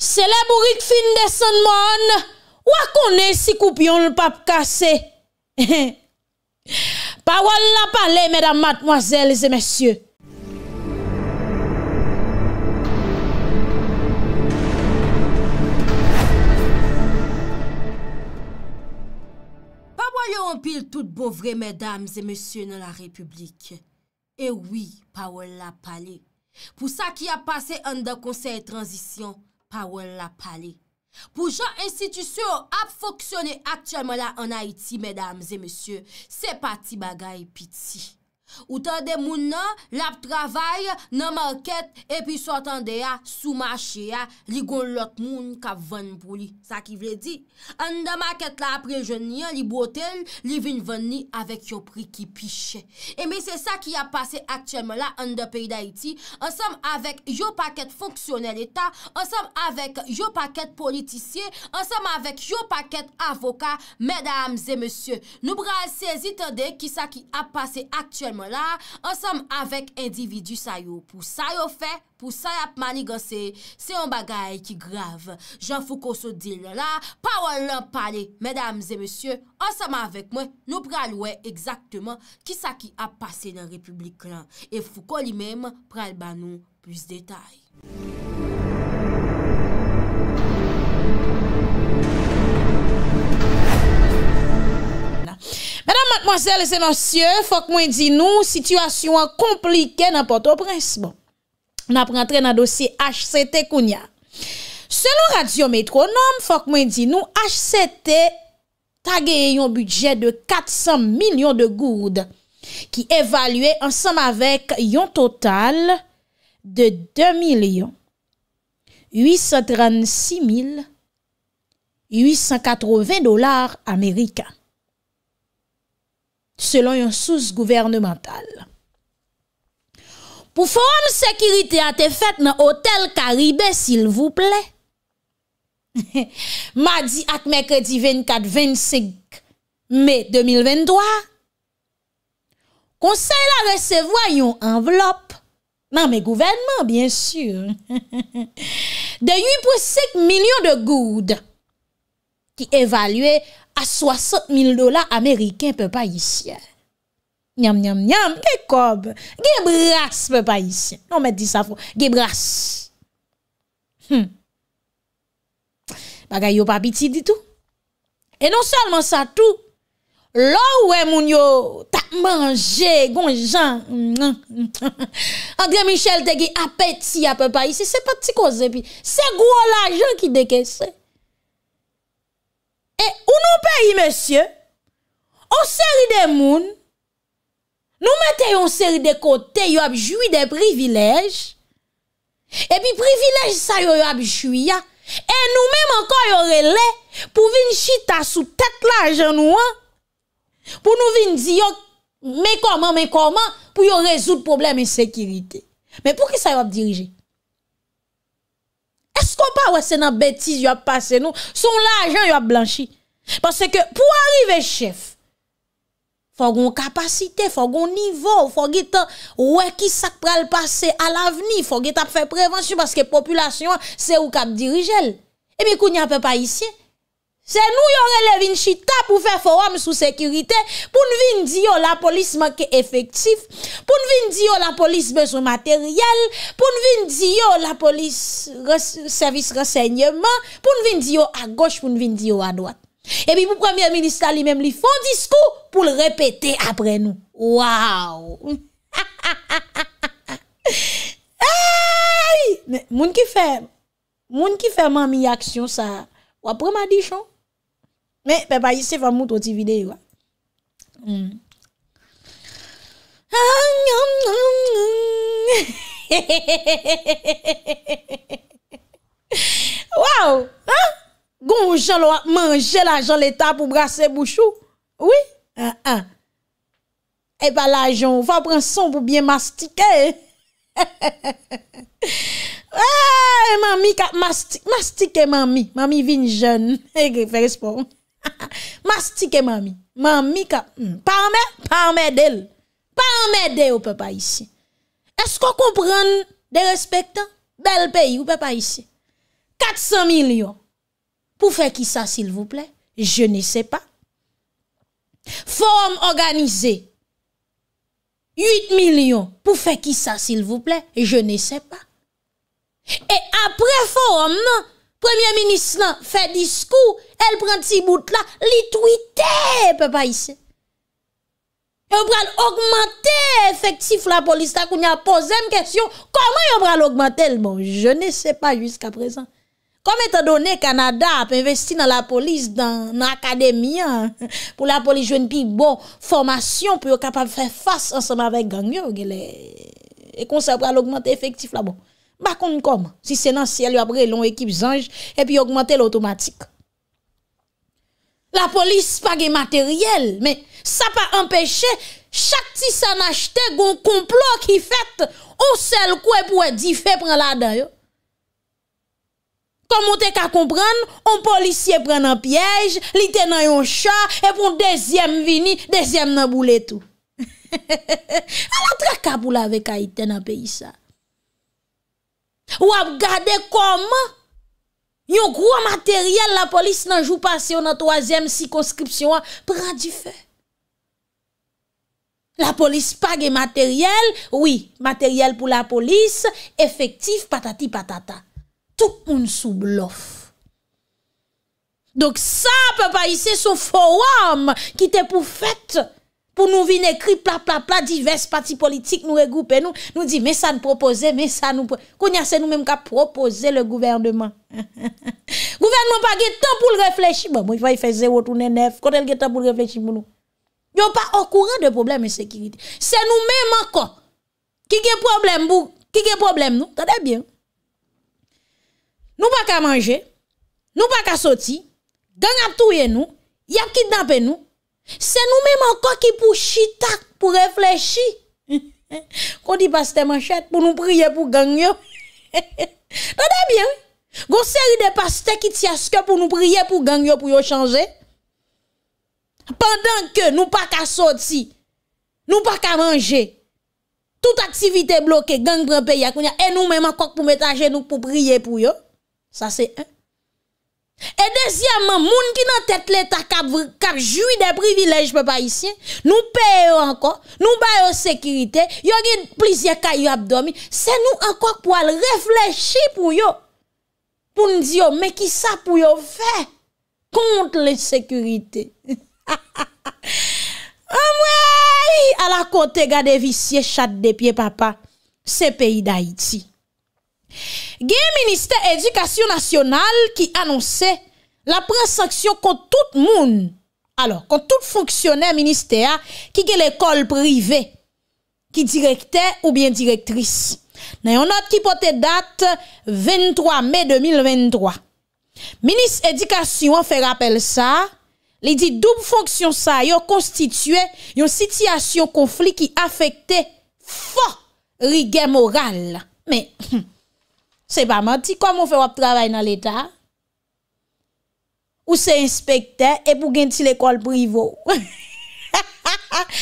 Seleborit fin desan moun, wakone si koupyon l pap kase. Pawella pale, medam matmoazel, zemesye. Pawella pale, medam matmoazel, zemesye. Pawella pale, tout bovre, medam zemesye nan la republik. Ewi, pawella pale, pou sa ki a pase an da konsey transisyon. Pa wol la pale. Pou jan institisyon ap foksyonè aktyalman la an Haiti, medamze, monsye, se pati bagay piti. Ou tade moun nan, lap travay, nan market, epi sotande ya, soumache ya, li goun lot moun kap ven pou li. Sa ki vle di. An de market la apre jen nian, li botel, li vin ven ni avek yo pri ki piche. Emi se sa ki ap pase aktyenman la an de peyi da iti, ansam avek yo paket fonksyonel eta, ansam avek yo paket politisye, ansam avek yo paket avoka, medams e monsye. Nou bral sezi tade ki sa ki ap pase aktyenman. la, ansem avek individu sa yo. Pou sa yo fe, pou sa yap mani gose, se yon bagay ki grav. Jan Foukoso dil la, parol lan pale. Medams e monsye, ansem avek mwen, nou pral wè ekzaktman ki sa ki ap pase nan republik lan. E Foukoso li menm pral ban nou plus detay.... Mwazel seman sye, fok mwen di nou, sitwasyon an komplike nan pote o bon, prensman. Nan prentre nan dosi HCT koun ya. Selon radio metronom, fok mwen di nou, HCT tagye yon budget de 400 milyon de gourd ki evalue ansam avek yon total de 2 milyon 836 mil 880 dolar Amerikan. selon yon sous gouvernemental. Pou foran sekirite a te fet nan hotel Karibé, sil vou ple, ma di ak me kredi 24-25 me 2023, konsey la resevoy yon envelop, nan me gouvernment, bien sur, de 8,5 milyon de goud ki evalue A 60.000 dola Ameriken pe pa isye. Nyanm, nyanm, nyanm, ke kob? Ge bras pe pa isye. Non me di sa fwo. Ge bras. Bagay yo pa biti ditou. E non salman sa tou. Lowe moun yo. Ta manje gonjan. Andre Michel te ge apeti a pe pa isye. Se pati koze pi. Se gwo la jen ki deke se. E ou nou peyi monsye, ou seri de moun, nou mette yon seri de kote yo ap jwi de privilej. E pi privilej sa yo yo ap jwi ya. E nou menm ankon yo rele pou vin chita sou tet la janou an. Pou nou vin di yo mekoman, mekoman pou yo rezout probleme sekirite. Men pou ki sa yo ap dirije? Asko pa wè se nan bètis yo ap pase nou? Son lajan yo ap blanchi. Pase ke pou arrive chef, fò goun kapasite, fò goun nivò, fò gè ta wè ki sak pral pase al avni, fò gè ta ap fè prevensy baske populasyon se ou kap dirijel. E mi kou nye apè pa isye, Se nou yon relevin chita pou fè forum sou sekurite, pou nou vin diyo la polis manke efektif, pou nou vin diyo la polis bezou materyel, pou nou vin diyo la polis servis rasegneman, pou nou vin diyo a goch, pou nou vin diyo a doat. E bi pou premier minister li mèm li fon diskou pou l repete apre nou. Waw! Eyy! Moun ki fè man mi aksyon sa, wapreman di chan? Mè, pepa yise fwa mout woti vide ywa. Waw! Ha? Gon jol wak manje la jol eta pou brase bouchou. Oui? Ha ah, ha. E eh pa la jol fwa pran son pou bien mastike. He ah, he he he he. Ha! Mami kat mastike. Mastike mami. Mami vin jol. He kre fè respon. mastique Mamie mamie ka, en hmm, parme, parme del. Parme de au papa ici. Est-ce qu'on comprend des respectants? Bel pays ou pas ici. 400 millions. Pour faire qui ça, s'il vous plaît? Je ne sais pas. Forum organisé. 8 millions. Pour faire qui ça, s'il vous plaît? Je ne sais pas. Et après forum, non? Premier ministre la, fè diskou, el pren ti bout la, li tweetè, pe pa yise. Yo pral augmentè efektif la polis, ta koun ya pose m kèsyon, koman yo pral augmentè l bon? Je ne sè pa yusk apresan. Koman te donè Kanada ap investi nan la polis, nan akademiyan, pou la polis jwen pi bon, formasyon pou yo kapab fè fòs ansanm avèk gangyo, gè lè. E kon se pral augmentè efektif la bon. Bakon kom, si senansi el yo apre, loun ekip zanj, epi yo gmante l'automatik. La polis pa ge materyel, men sa pa empeshe, chak ti san achete goun komplot ki fet, ou sel kwe pou e di fe pran la dan yo. Kom moun te ka kompran, on polisye pran an piyej, li tenan yon chan, epi yon dezyem vini, dezyem nan boule tou. A la tre ka pou la ve ka ite nan peyi sa. Ou ap gade kom, yon kwa materyel la polis nanjou pase yon an toazem si konskripsyon an, pran di fe. La polis pa ge materyel, oui, materyel pou la polis, efektif patati patata. Tout moun sou blof. Dok sa pe pa yise sou forum ki te pou fète. pour nous venir écrire plap plap plap divers partis politiques nous regrouper nous nous dit mais ça nous proposer mais ça nous a c'est nous mêmes qui proposer le gouvernement gouvernement pas de temps pour réfléchir bon il va faire zéro tourner neuf quand il a temps pour réfléchir pour nous yo pas au courant de problème de sécurité c'est nous mêmes encore qui a problème pour qui le problème nous tendez bien nous pas qu'à manger nous pas qu'à sortir gang a nous y a kidnapper nous c'est nous-mêmes encore qui pour chita, pour réfléchir. on dit pasteur bah, manchette pour nous prier pour gagner. Tenez bien. Gon série de pasteurs qui tiennent ce pour nous prier pour gagner pour changer. Pendant que nous pas qu'à sortir, nous pas qu'à manger. Toute activité bloquée, gang un pays à Et nous-mêmes encore pour mettre à genoux pour prier pour yo. Ça c'est un. E dezyaman, moun ki nan tèt l'Etat Kab jwi de privilej Pe pa isi, nou pe yo ankon Nou bay yo sekurite Yo gen plizye ka yo abdomi Se nou ankon pou al reflechi pou yo Poun di yo Mè ki sa pou yo fè Kont le sekurite Ha ha ha A la kote gade Vi siye chat de pie papa Se peyi da iti Gen minister edikasyon nasyonal ki anonsè la prensaksyon kon tout moun, kon tout fonksyonè minister, ki gen l'ekol prive, ki direkte ou bien direktris. Nan yon not ki pote date 23 mei 2023. Minis edikasyon fè rappel sa, li di dub fonksyon sa yon konstitue yon sityasyon konflik ki afekte fo rigè moral. Men. Se pa man, ti komon fe wap travay nan l'Etat? Ou se inspektè e pou gen ti l'ekol privou?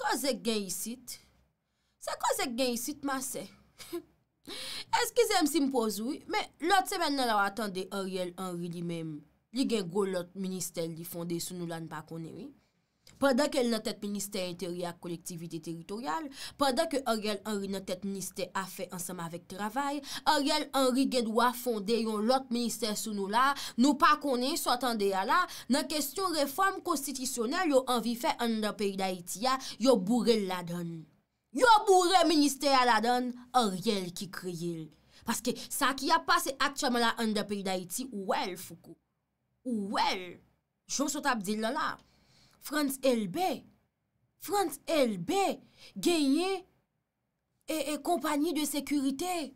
Kwa zek gen yisit? Se kwa zek gen yisit, ma se? Eskize msi mpozou? Me, lot semen nan la watande Ariel Henry li mem, li gen go lot minister li fonde sou nou lan bakonewi? padak el nan tet minister interior kolektivite teritorial, padak e oryel anri nan tet minister afe ansama vek travay, oryel anri gen dwa fonde yon lot minister sou nou la, nou pa konen sou atan de ya la, nan kesyon reforme konstitusyonel yo anvi fe an da peri da iti ya, yo bourre la don. Yo bourre minister ya la don, oryel ki kriye l. Paske sa ki a pase ak chaman la an da peri da iti, ou el foko, ou el, jonsot ap di l la la, Frans LB, Frans LB, genye e, e kompanyi de sekurite.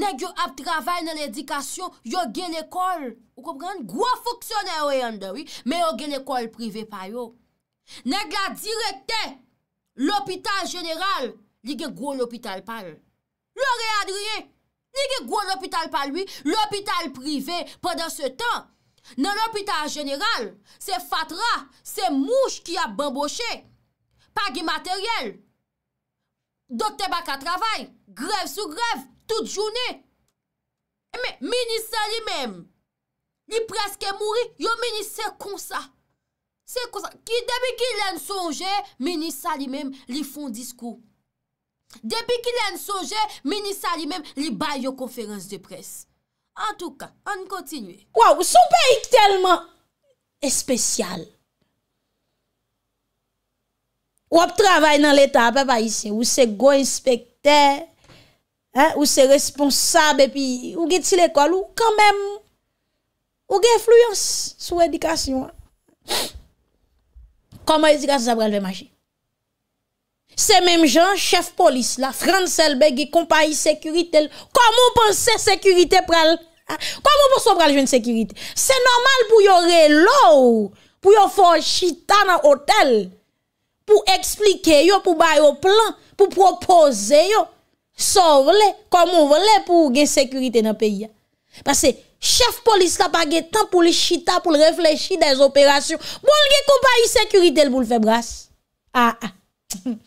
Nèk yo ap travay nan edikasyon, yo gen ekol. Ou kompran? Gwa foksyonè yo yon e dewi, men yo gen ekol prive pa yo. Nèk la direkte, l'hopital general, li gen gwo l'hopital pal. L'oreadriye, li gen gwo l'hopital palwi, l'hopital prive pwede se tan. Nan l'hôpital jeneral, se fatra, se mouch ki a bamboshe, pa ghi materyel, dokte baka travay, grev sou grev, tout jouni. Men, menisa li men, li preske mouri, yo menisa kon sa. Se kon sa, ki debi ki len sonje, menisa li men, li fon diskou. Depi ki len sonje, menisa li men, li bay yo konferans de presse. An touka, an kontinue. Waw, sou pe yik telman espesyal. Wap travay nan leta apè pa yisye. Ou se goy inspektè, ou se responsabè pi, ou gè ti l'ekol, ou kèmèm, ou gè fluyon sou edikasyon. Kèmèm edikasyon sa prèlve machè. C'est même gens, chef police, la France compagnie sécurité. Comment pensez sécurité pral? Ah, comment pensez que jeune sécurité? C'est normal pour les relou, pour les faire chita dans l'hôtel, pour expliquer pour bailler plan, pour proposer yon, comme comment vous pour une sécurité dans le pays. Parce que chef police n'a pas de temps pour les chita, pour réfléchir des opérations. Bon, une compagnie sécurité pour le faire brasse. Ah ah.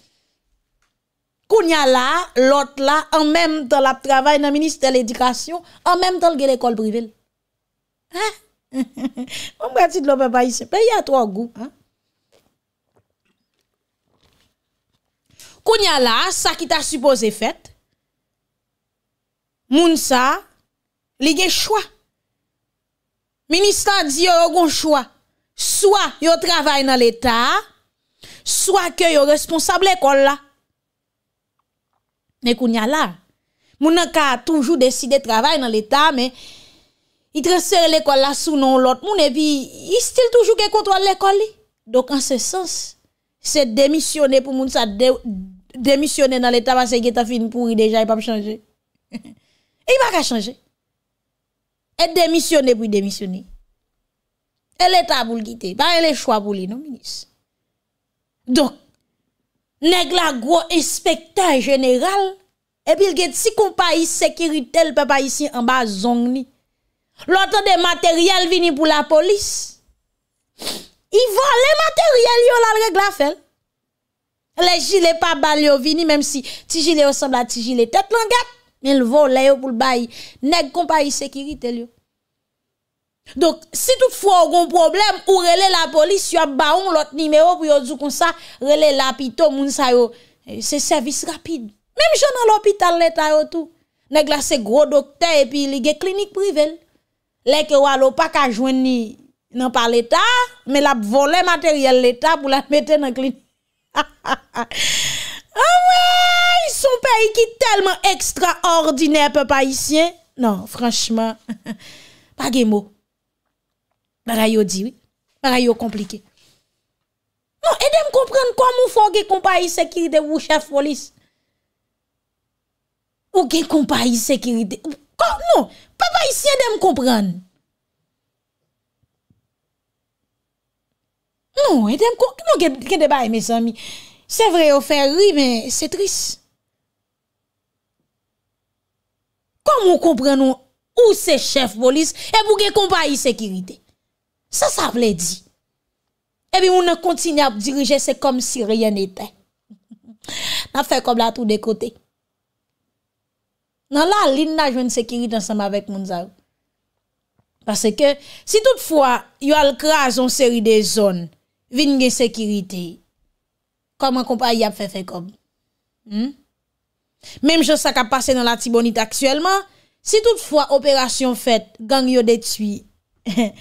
Kounya là, l'autre là, en même temps, la travail dans le ministère de l'éducation, en même temps, l'école privée. Hein? On va dire le papa ici. Pays à trois goûts. Hein? Kounya là, ça qui t'a supposé fait, moun sa, li gen choix. Ministère dit yo gon choix. Soit yo travaille dans l'État, soit que yo responsable l'école là. Mais qu'on a là. Mon a toujours décidé de travailler dans l'État, mais il transfère l'école là sous non l'autre mon et puis il style toujours contre contrôle l'école. Donc en ce sens, c'est démissionner pour moun ça démissionner dans l'État parce que ta fin pourri déjà, il pas changer. il pas changer. Et démissionner pour démissionner. Et l'État pour le quitter. Pas les choix pour lui, non, ministre. Donc, Neg la gwo espektaj general, e bil get si kompa yi sekiritel pe pa yi si anba zong ni. Lote de materyel vini pou la polis, i vo le materyel yo la regla fel. Le jile pa bal yo vini, menm si ti jile osamla ti jile tet langat, menm vo le yo pou l bayi, neg kompa yi sekiritel yo. Donc, si toutefois on a un problème, ou relè la police, yon baon l'autre numéro pour yon dire comme ça, relè la pito, moun sa yo, c'est service rapide. Même j'en dans l'hôpital, l'État yon tout. Nèg c'est gros docteur, et puis il y a clinique privée. Lè ke walo pa ka joindre ni nan pa l'état, mais la volé matériel l'état pour la mette clinique. ah ouais son pays sont tellement tellement tellement extraordinaire isyen. Non, franchement. Pas de mots. Bara yo di, wè. Bara yo komplike. Non, e dem kompren kwa moun fò ge koumpayi sekiride wou chef polis. Ou ge koumpayi sekiride. Kwa, nou, papay si e dem kompren. Nou, e dem kompren. Nou, ge debay me san mi. Se vre yo fè rwi, men se tris. Kwa moun kompren nou ou se non, non, non, chef polis, e bou ge koumpayi sekiride. Sa sa vle di. Ebi moun nan kontine ap dirije se kom si reyen ete. Nan fe kob la tou de kote. Nan la lindan jwen sekirit ansama vek moun zav. Pase ke si toutfwa yon al kras an seri de zon vin gen sekiriti. Koman kompa yon ap fe fe hmm? kob. Mem jose sa ka pase nan la tibonite aksuelman. Si toutfwa operasyon fet gang yon detui. He he.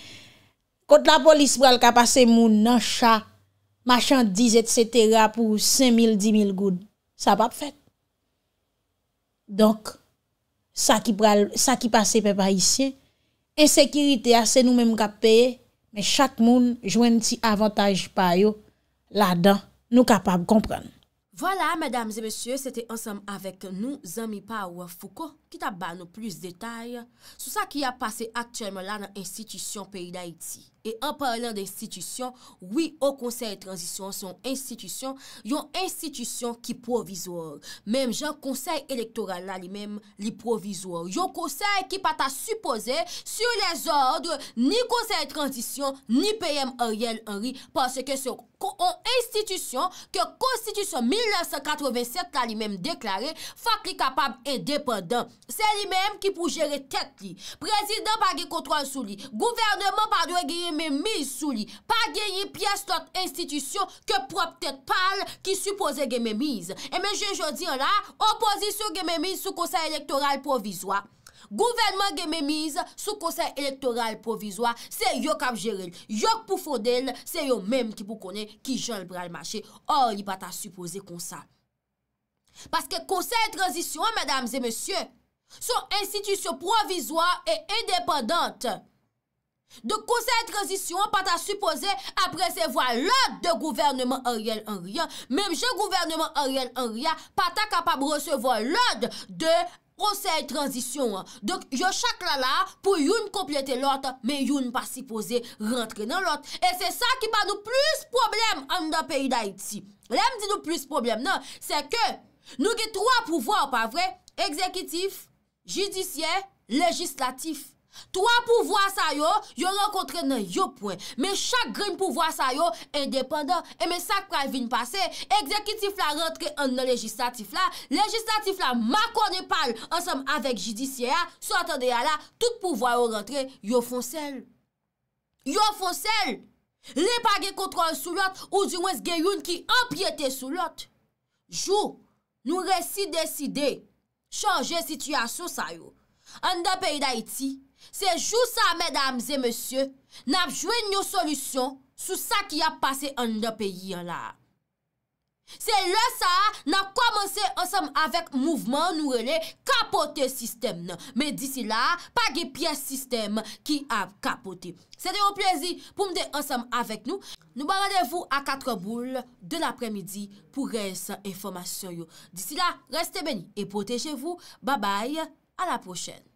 Kote la polis pral kapase moun nan cha, machan diz et setera pou 5.000, 10.000 goud, sa pa p'fet. Donk, sa ki pase pe pa isye, ensekirite ase nou menm kap pe, men chak moun jwen ti avantaj pa yo, la dan nou kapab kompran. Vola, medam zemesye, sete ansam avek nou zami pa wafouko, ki ta ban nou plis detay, sou sa ki a pase aktyem la nan institisyon peyi da iti. E an parlè d'institisyon, wè yon konsey transisyon, yon institisyon ki provizor. Mèm jan konsey elektoral la li mèm li provizor. Yon konsey ki pata suppose sur les ordre ni konsey transisyon ni PM Ariel Henry parce ke yon institisyon ke konstitisyon 1987 la li mèm deklare fak li kapab indépendant. Se li mèm ki pou jere tet li. Prezident pa ki kontrol sou li. Gouvernement pa ki gire li. mèmise sou li. Pa gen yi pias lot institisyon ke prop tek pal ki supose gen mèmise. E eh men gen jodi an la, oposisyon gen mèmise sou konsey elektoral provizwa. Gouvernman gen mèmise sou konsey elektoral provizwa se yo kap jere. Yo pou fonde se yo mèm ki pou kone ki jol bral mache. Or li pata supose konsa. Paske konsey transisyon, mèdames e mèsyon, sou institisyon provizwa e independante. Dok konsey transisyon pata supose apresevo l'od de gouvernement an riyan an riyan. Memje gouvernement an riyan an riyan pata kapab resevo l'od de konsey transisyon. Dok yo chakla la pou yon komplete l'od, men yon pa sipose rentre nan l'od. E se sa ki pa nou plus problem an da peyi da iti. Lem di nou plus problem nan? Se ke nou ki troa pouvo apavre, ekzekitif, jidisyen, legislatif. Troa pouvoa sa yo, yo renkontre nan yo pwen. Me chak grin pouvoa sa yo, endependant, e me sak pra vin pase, ekzekitif la rentre an nan legislatif la, legislatif la, ma konen pal, ansem avèk jidisiye ya, sou atan de ya la, tout pouvoa yo rentre, yo fon sel. Yo fon sel. Le pa gen kontrol sou lot, ou di mwen se gen yon ki empyete sou lot. Jou, nou resi deside, chanje sityasyon sa yo. An da peyi da iti, Se jou sa, mèdames et monsye, nan apjouen nou solusyon sou sa ki ap pase an lè peyi an lè. Se lè sa, nan komanse ansam avèk mouvman nou relè kapote sistem nan. Mè disi la, pa ge piye sistem ki ap kapote. Se de ou plezi pou mde ansam avèk nou. Nou ba radevou a 4 boule de l'apremidi pou rense informasyon yo. Disi la, reste beni e potejevou. Babay, a la prochen.